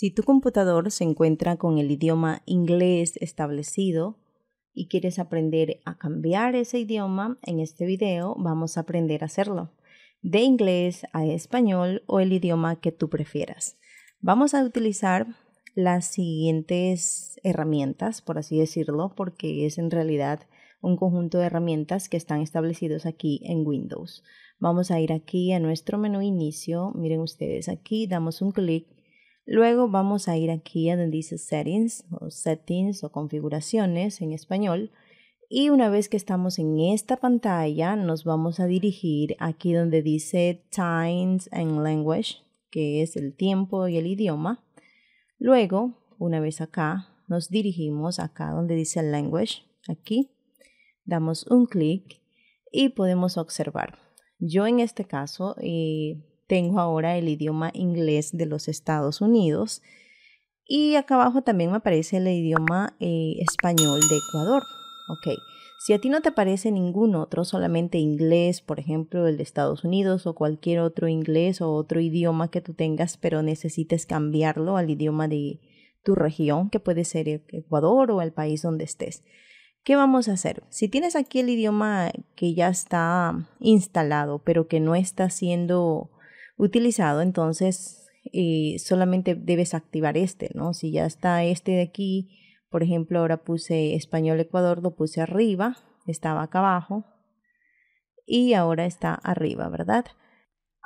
Si tu computador se encuentra con el idioma inglés establecido y quieres aprender a cambiar ese idioma, en este video vamos a aprender a hacerlo, de inglés a español o el idioma que tú prefieras. Vamos a utilizar las siguientes herramientas, por así decirlo, porque es en realidad un conjunto de herramientas que están establecidos aquí en Windows. Vamos a ir aquí a nuestro menú inicio, miren ustedes, aquí damos un clic Luego vamos a ir aquí a donde dice settings o settings o configuraciones en español. Y una vez que estamos en esta pantalla, nos vamos a dirigir aquí donde dice Times and Language, que es el tiempo y el idioma. Luego, una vez acá, nos dirigimos acá donde dice Language, aquí. Damos un clic y podemos observar. Yo en este caso eh, tengo ahora el idioma inglés de los Estados Unidos. Y acá abajo también me aparece el idioma eh, español de Ecuador. Ok, si a ti no te aparece ningún otro, solamente inglés, por ejemplo, el de Estados Unidos o cualquier otro inglés o otro idioma que tú tengas, pero necesites cambiarlo al idioma de tu región, que puede ser e-, Ecuador o el país donde estés. ¿Qué vamos a hacer? Si tienes aquí el idioma que ya está instalado, pero que no está siendo utilizado, entonces eh, solamente debes activar este, ¿no? Si ya está este de aquí, por ejemplo, ahora puse español Ecuador, lo puse arriba, estaba acá abajo y ahora está arriba, ¿verdad?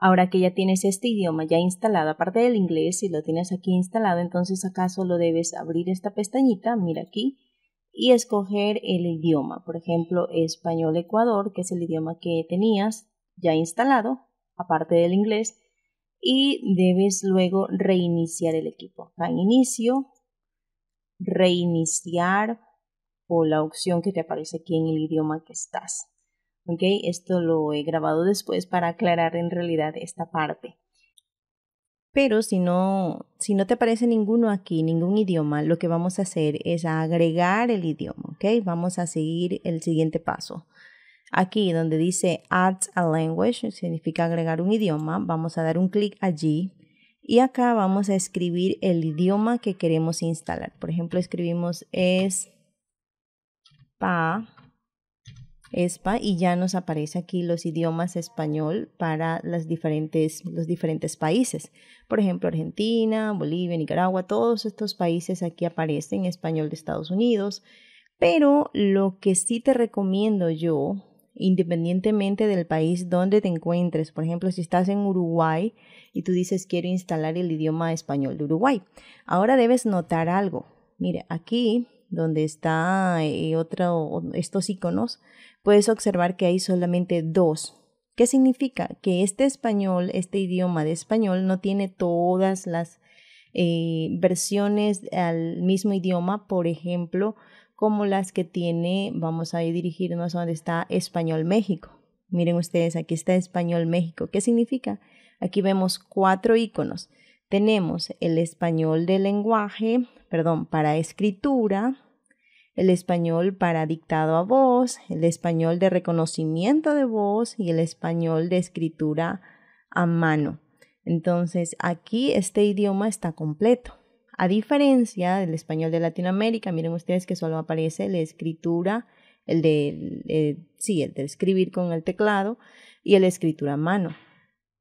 Ahora que ya tienes este idioma ya instalado, aparte del inglés, si lo tienes aquí instalado, entonces acaso lo debes abrir esta pestañita, mira aquí, y escoger el idioma. Por ejemplo, español Ecuador, que es el idioma que tenías ya instalado, aparte del inglés, y debes luego reiniciar el equipo. Va inicio, reiniciar o la opción que te aparece aquí en el idioma que estás. ¿Ok? Esto lo he grabado después para aclarar en realidad esta parte. Pero si no, si no te aparece ninguno aquí, ningún idioma, lo que vamos a hacer es agregar el idioma, ¿ok? Vamos a seguir el siguiente paso. Aquí donde dice Add a Language, significa agregar un idioma, vamos a dar un clic allí y acá vamos a escribir el idioma que queremos instalar. Por ejemplo, escribimos espa, espa y ya nos aparece aquí los idiomas español para las diferentes, los diferentes países. Por ejemplo, Argentina, Bolivia, Nicaragua, todos estos países aquí aparecen español de Estados Unidos. Pero lo que sí te recomiendo yo independientemente del país donde te encuentres. Por ejemplo, si estás en Uruguay y tú dices quiero instalar el idioma español de Uruguay. Ahora debes notar algo. Mire, aquí donde está eh, otro, estos iconos, puedes observar que hay solamente dos. ¿Qué significa? Que este español, este idioma de español, no tiene todas las eh, versiones al mismo idioma. Por ejemplo, como las que tiene, vamos a dirigirnos a donde está Español México. Miren ustedes, aquí está Español México. ¿Qué significa? Aquí vemos cuatro iconos. Tenemos el español de lenguaje, perdón, para escritura, el español para dictado a voz, el español de reconocimiento de voz y el español de escritura a mano. Entonces, aquí este idioma está completo. A diferencia del español de Latinoamérica, miren ustedes que solo aparece la escritura, el de, eh, sí, el escribir con el teclado y la escritura a mano,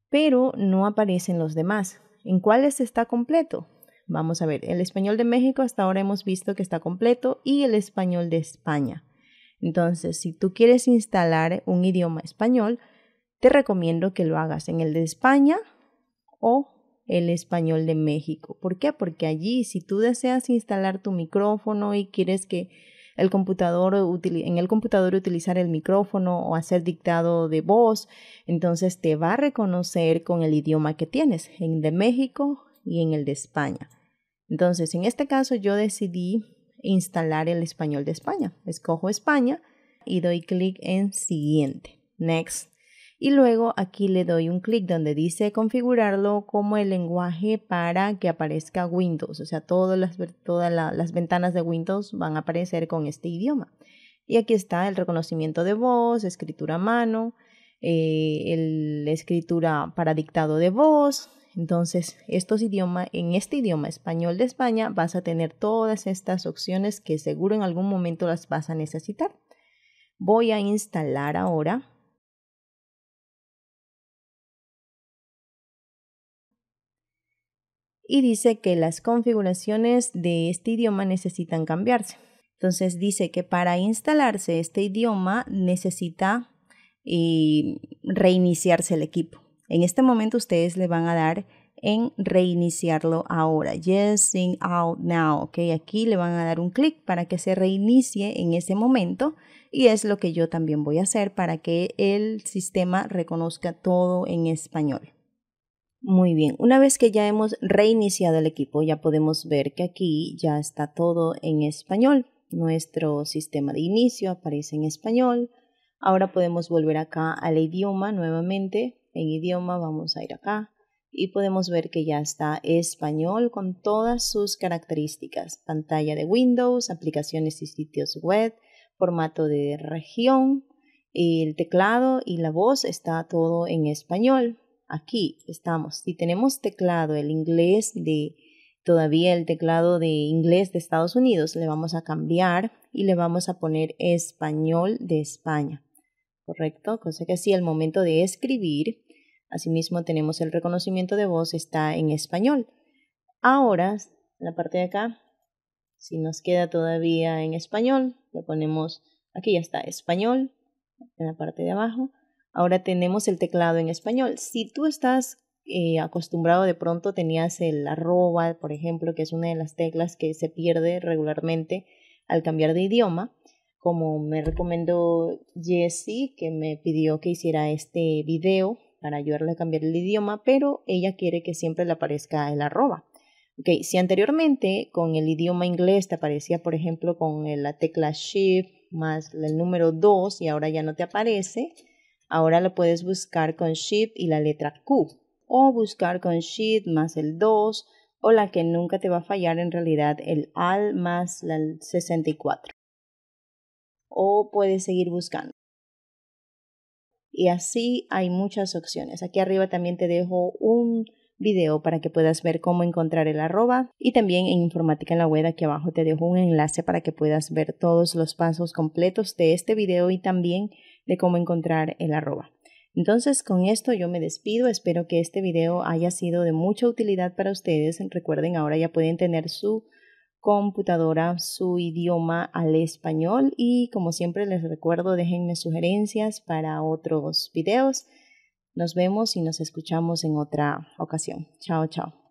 pero no aparecen los demás. ¿En cuáles está completo? Vamos a ver, el español de México hasta ahora hemos visto que está completo y el español de España. Entonces, si tú quieres instalar un idioma español, te recomiendo que lo hagas en el de España o el español de México. ¿Por qué? Porque allí, si tú deseas instalar tu micrófono y quieres que el computador en el computador utilizar el micrófono o hacer dictado de voz, entonces te va a reconocer con el idioma que tienes, en el de México y en el de España. Entonces, en este caso yo decidí instalar el español de España. Escojo España y doy clic en siguiente, next y luego aquí le doy un clic donde dice configurarlo como el lenguaje para que aparezca Windows, o sea, todas las, todas las ventanas de Windows van a aparecer con este idioma. Y aquí está el reconocimiento de voz, escritura a mano, eh, el, la escritura para dictado de voz, entonces, estos idiomas, en este idioma español de España vas a tener todas estas opciones que seguro en algún momento las vas a necesitar. Voy a instalar ahora y dice que las configuraciones de este idioma necesitan cambiarse. Entonces dice que para instalarse este idioma necesita eh, reiniciarse el equipo. En este momento ustedes le van a dar en reiniciarlo ahora. Yes, in, out, now. Ok, aquí le van a dar un clic para que se reinicie en ese momento y es lo que yo también voy a hacer para que el sistema reconozca todo en español. Muy bien, una vez que ya hemos reiniciado el equipo, ya podemos ver que aquí ya está todo en español. Nuestro sistema de inicio aparece en español. Ahora podemos volver acá al idioma nuevamente. En idioma vamos a ir acá y podemos ver que ya está español con todas sus características. Pantalla de Windows, aplicaciones y sitios web, formato de región, el teclado y la voz está todo en español aquí estamos. Si tenemos teclado, el inglés de todavía el teclado de inglés de Estados Unidos, le vamos a cambiar y le vamos a poner español de España. ¿Correcto? Cosa que así al momento de escribir, asimismo tenemos el reconocimiento de voz, está en español. Ahora, en la parte de acá, si nos queda todavía en español, le ponemos, aquí ya está, español, en la parte de abajo ahora tenemos el teclado en español. Si tú estás eh, acostumbrado, de pronto tenías el arroba, por ejemplo, que es una de las teclas que se pierde regularmente al cambiar de idioma, como me recomendó Jessie, que me pidió que hiciera este video para ayudarle a cambiar el idioma, pero ella quiere que siempre le aparezca el arroba. Okay. Si anteriormente con el idioma inglés te aparecía, por ejemplo, con la tecla Shift más el número 2 y ahora ya no te aparece, Ahora lo puedes buscar con Shift y la letra Q, o buscar con Shift más el 2, o la que nunca te va a fallar en realidad, el AL más el 64. O puedes seguir buscando. Y así hay muchas opciones. Aquí arriba también te dejo un video para que puedas ver cómo encontrar el arroba y también en informática en la web aquí abajo te dejo un enlace para que puedas ver todos los pasos completos de este video y también de cómo encontrar el arroba. Entonces con esto yo me despido, espero que este video haya sido de mucha utilidad para ustedes. Recuerden, ahora ya pueden tener su computadora su idioma al español y como siempre les recuerdo déjenme sugerencias para otros videos. Nos vemos y nos escuchamos en otra ocasión. Chao, chao.